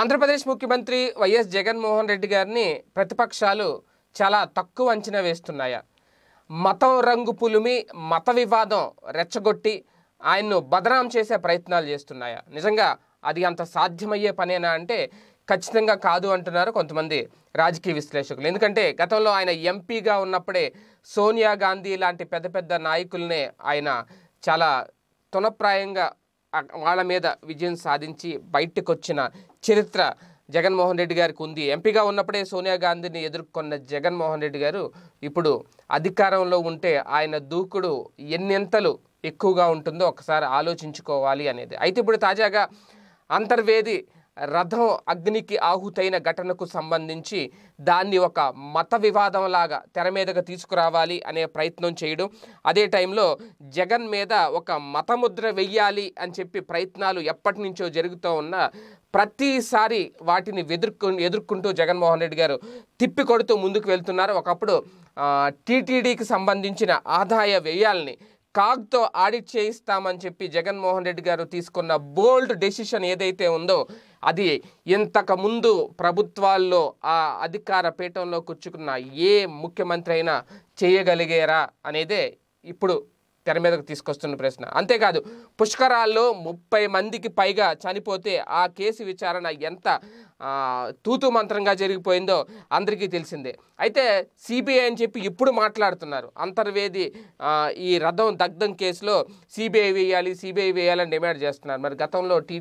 ఆంధ్రప్రదేశ్ ముఖ్యమంత్రి వైఎస్ జగన్మోహన్ రెడ్డి గారిని ప్రతిపక్షాలు చాలా తక్కువ అంచనా వేస్తున్నాయా మతం రంగు పులిమి మత వివాదం రెచ్చగొట్టి ఆయన్ను బదనాం చేసే ప్రయత్నాలు చేస్తున్నాయా నిజంగా అది అంత సాధ్యమయ్యే పనేనా అంటే ఖచ్చితంగా కాదు అంటున్నారు కొంతమంది రాజకీయ విశ్లేషకులు ఎందుకంటే గతంలో ఆయన ఎంపీగా ఉన్నప్పుడే సోనియా గాంధీ లాంటి పెద్ద పెద్ద నాయకుల్నే ఆయన చాలా తునప్రాయంగా వాళ్ళ మీద విజయం సాధించి బయటకు వచ్చిన చరిత్ర జగన్మోహన్ రెడ్డి గారికి ఉంది ఎంపీగా ఉన్నప్పుడే సోనియా గాంధీని ఎదుర్కొన్న జగన్మోహన్ రెడ్డి గారు ఇప్పుడు అధికారంలో ఉంటే ఆయన దూకుడు ఎన్నెంతలు ఎక్కువగా ఉంటుందో ఒకసారి ఆలోచించుకోవాలి అనేది అయితే ఇప్పుడు తాజాగా అంతర్వేది రథం అగ్నికి ఆహుతైన ఘటనకు సంబంధించి దాన్ని ఒక మత వివాదంలాగా తెర మీదకు తీసుకురావాలి అనే ప్రయత్నం చేయడం అదే టైంలో జగన్ మీద ఒక మతముద్ర వెయ్యాలి అని చెప్పి ప్రయత్నాలు ఎప్పటి నుంచో జరుగుతూ ఉన్న ప్రతిసారి వాటిని ఎదుర్కొ ఎదుర్కొంటూ జగన్మోహన్ రెడ్డి గారు తిప్పికొడుతూ ముందుకు వెళ్తున్నారు ఒకప్పుడు టీటీడీకి సంబంధించిన ఆదాయ వ్యయాల్ని కాగ్తో ఆడిట్ చేయిస్తామని చెప్పి జగన్మోహన్ రెడ్డి గారు తీసుకున్న బోల్డ్ డెసిషన్ ఏదైతే ఉందో అది ఇంతకుముందు ప్రభుత్వాల్లో ఆ అధికార పీఠంలో కూర్చుకున్న ఏ ముఖ్యమంత్రి అయినా చేయగలిగారా అనేదే ఇప్పుడు తెర మీదకు తీసుకొస్తున్న ప్రశ్న అంతేకాదు పుష్కరాల్లో ముప్పై మందికి పైగా చనిపోతే ఆ కేసు విచారణ ఎంత తూతు మంత్రంగా జరిగిపోయిందో అందరికీ తెలిసిందే అయితే సిబిఐ అని చెప్పి ఇప్పుడు మాట్లాడుతున్నారు అంతర్వేది ఈ రథం దగ్ధం కేసులో సిబిఐ వేయాలి సిబిఐ వేయాలని డిమాండ్ చేస్తున్నారు మరి గతంలో టీ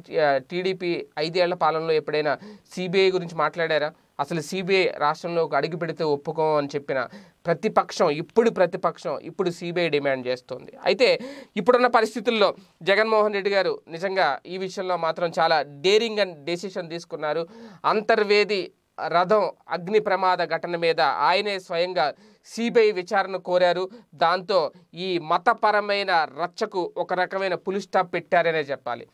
టీడీపీ ఐదేళ్ల పాలనలో ఎప్పుడైనా సిబిఐ గురించి మాట్లాడారా అసలు సిబిఐ రాష్ట్రంలోకి అడుగు పెడితే ఒప్పుకో అని చెప్పిన ప్రతిపక్షం ఇప్పుడు ప్రతిపక్షం ఇప్పుడు సిబిఐ డిమాండ్ చేస్తుంది అయితే ఇప్పుడున్న పరిస్థితుల్లో జగన్మోహన్ రెడ్డి గారు నిజంగా ఈ విషయంలో మాత్రం చాలా డేరింగ్ అండ్ డెసిషన్ తీసుకున్నారు అంతర్వేది రథం అగ్ని ప్రమాద ఘటన మీద ఆయనే స్వయంగా సిబిఐ విచారణ కోరారు దాంతో ఈ మతపరమైన రచ్చకు ఒక రకమైన పులిస్టాప్ పెట్టారనే చెప్పాలి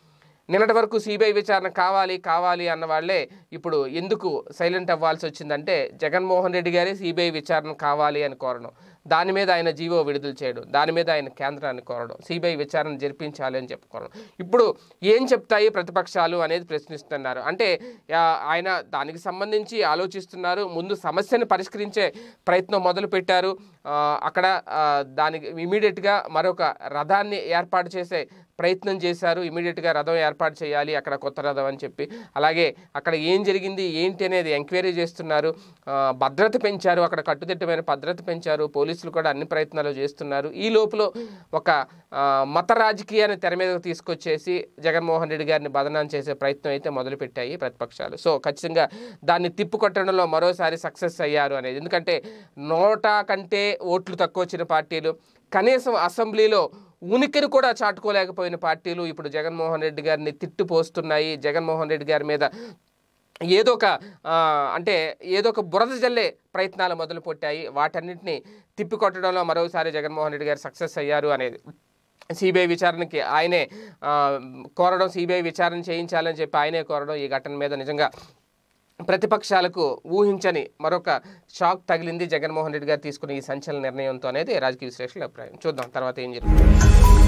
నిన్నటి వరకు సిబిఐ విచారణ కావాలి కావాలి అన్న వాళ్ళే ఇప్పుడు ఎందుకు సైలెంట్ అవ్వాల్సి వచ్చిందంటే జగన్మోహన్ రెడ్డి గారే సిబిఐ విచారణ కావాలి అని కోరడం దాని మీద ఆయన జీవో విడుదల చేయడం దాని మీద ఆయన కేంద్రాన్ని కోరడం సిబిఐ విచారణ జరిపించాలి అని చెప్పుకోవడం ఇప్పుడు ఏం చెప్తాయి ప్రతిపక్షాలు అనేది ప్రశ్నిస్తున్నారు అంటే ఆయన దానికి సంబంధించి ఆలోచిస్తున్నారు ముందు సమస్యను పరిష్కరించే ప్రయత్నం మొదలుపెట్టారు అక్కడ దానికి ఇమీడియట్గా మరొక రథాన్ని ఏర్పాటు చేసే ప్రయత్నం చేశారు ఇమీడియట్గా రథం ఏర్పాటు చేయాలి అక్కడ కొత్త రథం అని చెప్పి అలాగే అక్కడ ఏం జరిగింది ఏంటి అనేది ఎంక్వైరీ చేస్తున్నారు భద్రత పెంచారు అక్కడ కట్టుదిట్టమైన భద్రత పెంచారు పోలీసు పోలీసులు కూడా అన్ని ప్రయత్నాలు చేస్తున్నారు ఈ లోపల ఒక మత రాజకీయాన్ని తెర మీదకు తీసుకొచ్చేసి జగన్మోహన్ రెడ్డి గారిని బదనాం చేసే ప్రయత్నం అయితే మొదలుపెట్టాయి ప్రతిపక్షాలు సో ఖచ్చితంగా దాన్ని తిప్పుకొట్టడంలో మరోసారి సక్సెస్ అయ్యారు అనేది ఎందుకంటే నోట కంటే ఓట్లు తక్కువ వచ్చిన పార్టీలు కనీసం అసెంబ్లీలో ఉనికిని కూడా చాటుకోలేకపోయిన పార్టీలు ఇప్పుడు జగన్మోహన్ రెడ్డి గారిని తిట్టు పోస్తున్నాయి జగన్మోహన్ రెడ్డి గారి మీద ఏదో ఒక అంటే ఏదో ఒక బురద జల్లే ప్రయత్నాలు మొదలు పెట్టాయి వాటన్నింటినీ తిప్పికొట్టడంలో మరోసారి జగన్మోహన్ రెడ్డి గారు సక్సెస్ అయ్యారు అనేది సిబిఐ విచారణకి ఆయనే కోరడం సిబిఐ విచారణ చేయించాలని చెప్పి ఆయనే కోరడం ఈ ఘటన మీద నిజంగా ప్రతిపక్షాలకు ఊహించని మరొక షాక్ తగిలింది జగన్మోహన్ రెడ్డి గారు తీసుకున్న ఈ సంచలన నిర్ణయంతో అనేది రాజకీయ విశ్లేషకుల అభిప్రాయం చూద్దాం తర్వాత ఏం జరుగుతుంది